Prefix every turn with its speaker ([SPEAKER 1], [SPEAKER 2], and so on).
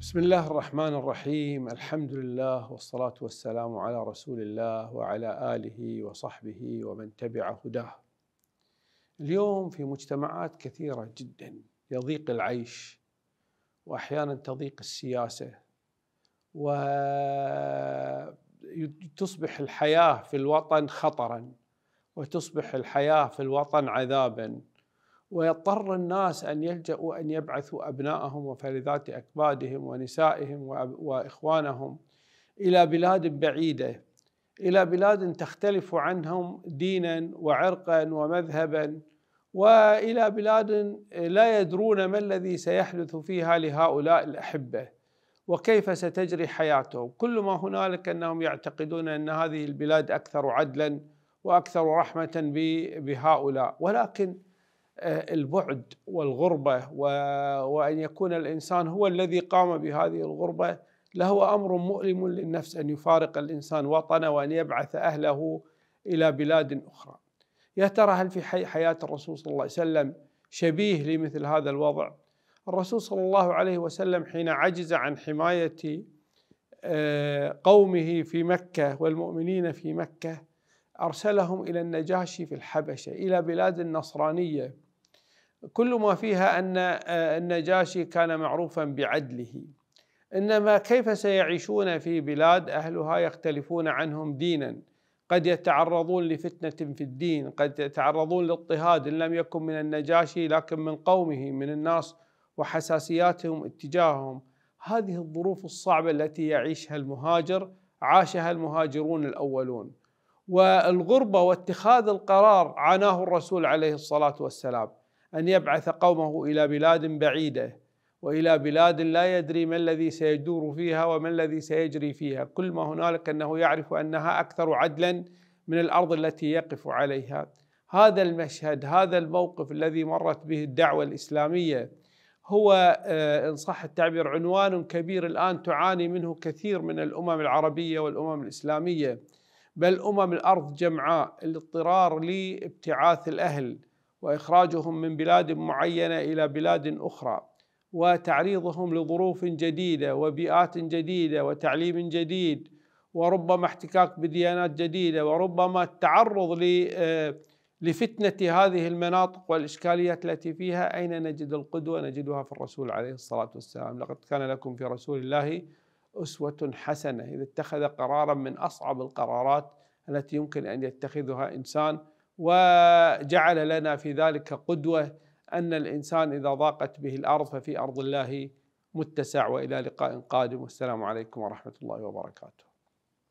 [SPEAKER 1] بسم الله الرحمن الرحيم الحمد لله والصلاة والسلام على رسول الله وعلى آله وصحبه ومن تبع هداه اليوم في مجتمعات كثيرة جدا يضيق العيش وأحيانا تضيق السياسة وتصبح الحياة في الوطن خطرا وتصبح الحياة في الوطن عذابا ويضطر الناس أن يلجأوا أن يبعثوا أبنائهم وفلذات أكبادهم ونسائهم وإخوانهم إلى بلاد بعيدة إلى بلاد تختلف عنهم دينا وعرقا ومذهبا والى بلاد لا يدرون ما الذي سيحدث فيها لهؤلاء الاحبه وكيف ستجري حياتهم كل ما هنالك انهم يعتقدون ان هذه البلاد اكثر عدلا واكثر رحمه بهؤلاء ولكن آه، البعد والغربة وأن يكون الإنسان هو الذي قام بهذه الغربة لهو أمر مؤلم للنفس أن يفارق الإنسان وطنه وأن يبعث أهله إلى بلاد أخرى يا ترى هل في حياة الرسول صلى الله عليه وسلم شبيه لمثل هذا الوضع الرسول صلى الله عليه وسلم حين عجز عن حماية آه، قومه في مكة والمؤمنين في مكة أرسلهم إلى النجاشي في الحبشة إلى بلاد النصرانية كل ما فيها أن النجاشي آه، كان معروفا بعدله إنما كيف سيعيشون في بلاد أهلها يختلفون عنهم دينا قد يتعرضون لفتنة في الدين قد يتعرضون لاضطهاد إن لم يكن من النجاشي لكن من قومه من الناس وحساسياتهم اتجاههم هذه الظروف الصعبة التي يعيشها المهاجر عاشها المهاجرون الأولون والغربة واتخاذ القرار عاناه الرسول عليه الصلاة والسلام ان يبعث قومه الى بلاد بعيده والى بلاد لا يدري ما الذي سيدور فيها وما الذي سيجري فيها كل ما هنالك انه يعرف انها اكثر عدلا من الارض التي يقف عليها هذا المشهد هذا الموقف الذي مرت به الدعوه الاسلاميه هو آه، ان صح التعبير عنوان كبير الان تعاني منه كثير من الامم العربيه والامم الاسلاميه بل امم الارض جمعاء الاضطرار لابتعاث الاهل واخراجهم من بلاد معينه الى بلاد اخرى وتعريضهم لظروف جديده وبيئات جديده وتعليم جديد وربما احتكاك بديانات جديده وربما التعرض آه، لفتنه هذه المناطق والاشكاليات التي فيها اين نجد القدوه نجدها في الرسول عليه الصلاه والسلام لقد كان لكم في رسول الله اسوه حسنه اذا اتخذ قرارا من اصعب القرارات التي يمكن ان يتخذها انسان وجعل لنا في ذلك قدوه ان الانسان اذا ضاقت به الارض ففي ارض الله متسع والى لقاء قادم والسلام عليكم ورحمه الله وبركاته